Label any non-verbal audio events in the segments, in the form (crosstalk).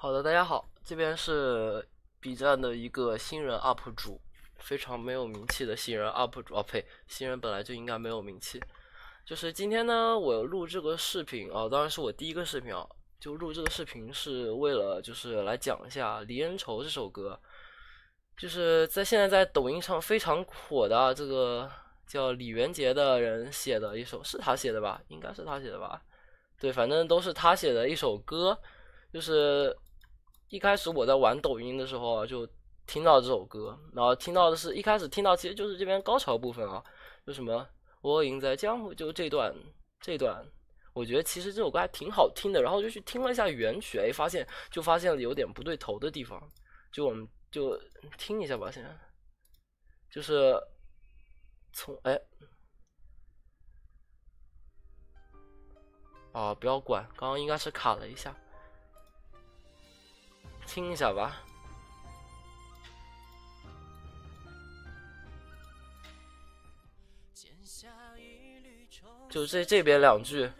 好的，大家好，这边是 B 站的一个新人 UP 主，非常没有名气的新人 UP 主。啊，呸，新人本来就应该没有名气。就是今天呢，我录这个视频啊，当然是我第一个视频啊，就录这个视频是为了就是来讲一下《离人愁》这首歌，就是在现在在抖音上非常火的这个叫李元杰的人写的一首，是他写的吧？应该是他写的吧？对，反正都是他写的一首歌，就是。一开始我在玩抖音的时候啊，就听到这首歌，然后听到的是一开始听到，其实就是这边高潮部分啊，就什么“我赢在江湖”就这段，这段，我觉得其实这首歌还挺好听的，然后就去听了一下原曲，哎，发现就发现了有点不对头的地方，就我们就听一下吧，先，就是从哎，啊，不要管，刚刚应该是卡了一下。听一下吧。就这这边两句，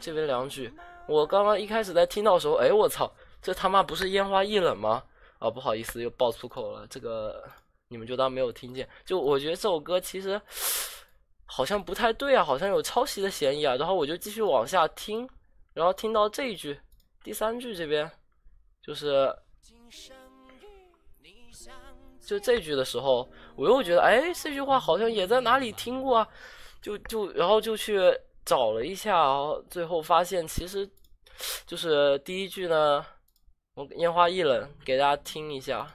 这边两句。我刚刚一开始在听到的时候，哎，我操，这他妈不是烟花易冷吗？啊，不好意思，又爆粗口了。这个你们就当没有听见。就我觉得这首歌其实 (sniffs) 好像不太对啊，好像有抄袭的嫌疑啊。然后我就继续往下听，然后听到这一句，第三句这边就是。就这句的时候，我又觉得，哎，这句话好像也在哪里听过啊，就就然后就去找了一下，最后发现其实就是第一句呢。我烟花易冷，给大家听一下。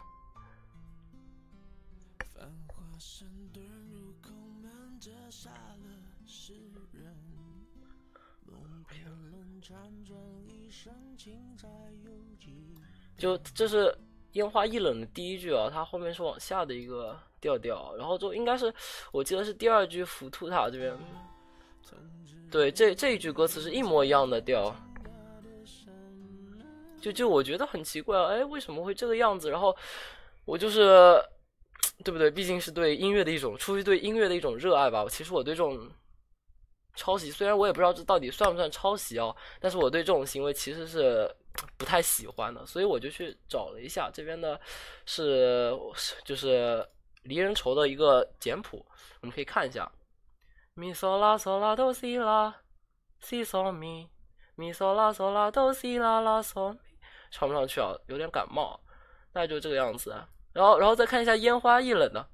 就这是烟花易冷的第一句啊，它后面是往下的一个调调，然后就应该是我记得是第二句浮屠塔这边，对这这一句歌词是一模一样的调，就就我觉得很奇怪，哎，为什么会这个样子？然后我就是对不对？毕竟是对音乐的一种出于对音乐的一种热爱吧。其实我对这种抄袭，虽然我也不知道这到底算不算抄袭啊，但是我对这种行为其实是。不太喜欢的，所以我就去找了一下这边的，是就是《离人愁》的一个简谱，我们可以看一下。咪嗦啦嗦啦哆西啦，西嗦咪，咪嗦啦嗦啦哆西啦啦嗦咪，唱不上去啊，有点感冒，那就这个样子。然后，然后再看一下《烟花易冷》的，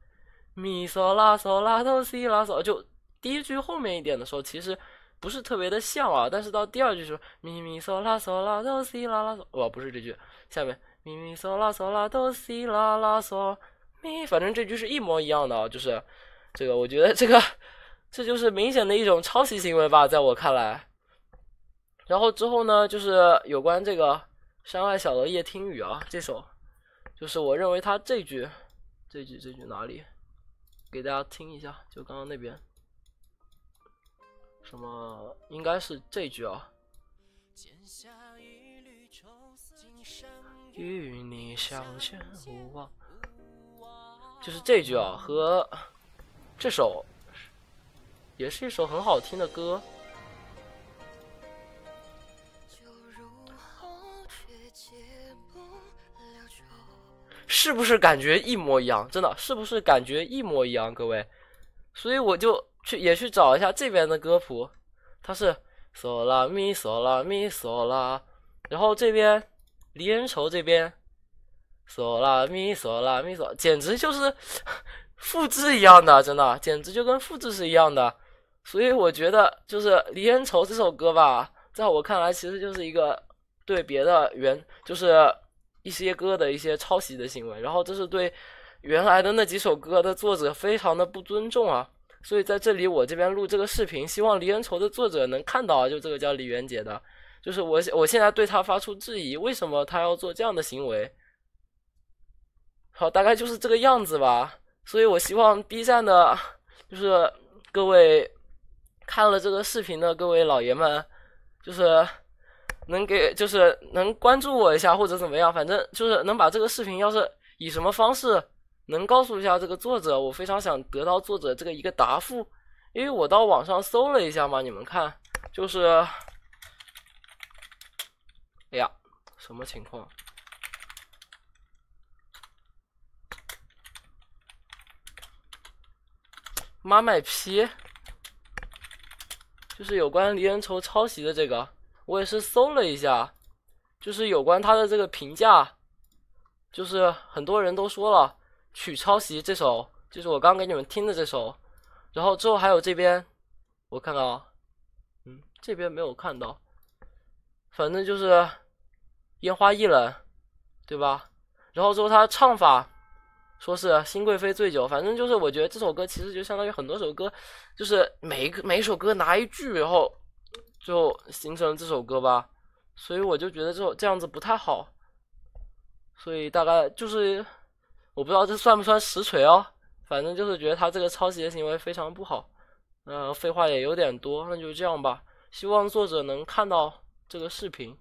咪嗦啦嗦啦哆西啦嗦，就第一句后面一点的时候，其实。不是特别的像啊，但是到第二句时候，咪咪嗦啦嗦啦哆西啦啦嗦，哦，不是这句，下面咪咪嗦啦嗦啦哆西啦啦嗦咪，反正这句是一模一样的啊，就是这个，我觉得这个这就是明显的一种抄袭行为吧，在我看来。然后之后呢，就是有关这个山外小楼夜听雨啊，这首，就是我认为他这句，这句这句哪里，给大家听一下，就刚刚那边。什么？应该是这句啊，与你相见无望，就是这句啊，和这首也是一首很好听的歌，是不是感觉一模一样？真的，是不是感觉一模一样？各位，所以我就。去也去找一下这边的歌谱，它是嗦啦咪嗦啦咪嗦啦，然后这边《离人愁》这边，嗦啦咪嗦啦咪嗦，简直就是 (laughs) 复制一样的，真的简直就跟复制是一样的。所以我觉得，就是《离人愁》这首歌吧，在我看来，其实就是一个对别的原，就是一些歌的一些抄袭的行为，然后这是对原来的那几首歌的作者非常的不尊重啊。所以在这里，我这边录这个视频，希望《离人愁》的作者能看到就这个叫李元杰的，就是我，我现在对他发出质疑，为什么他要做这样的行为？好，大概就是这个样子吧。所以我希望 B 站的，就是各位看了这个视频的各位老爷们，就是能给，就是能关注我一下，或者怎么样，反正就是能把这个视频，要是以什么方式。能告诉一下这个作者，我非常想得到作者这个一个答复，因为我到网上搜了一下嘛，你们看，就是，哎呀，什么情况？妈卖批！就是有关《离人愁》抄袭的这个，我也是搜了一下，就是有关他的这个评价，就是很多人都说了。曲抄袭这首，就是我刚给你们听的这首，然后之后还有这边，我看看，嗯，这边没有看到，反正就是烟花易冷，对吧？然后之后他唱法说是新贵妃醉酒，反正就是我觉得这首歌其实就相当于很多首歌，就是每一个每一首歌拿一句，然后就形成这首歌吧，所以我就觉得这这样子不太好，所以大概就是。我不知道这算不算实锤哦，反正就是觉得他这个抄袭的行为非常不好。嗯，废话也有点多，那就这样吧。希望作者能看到这个视频。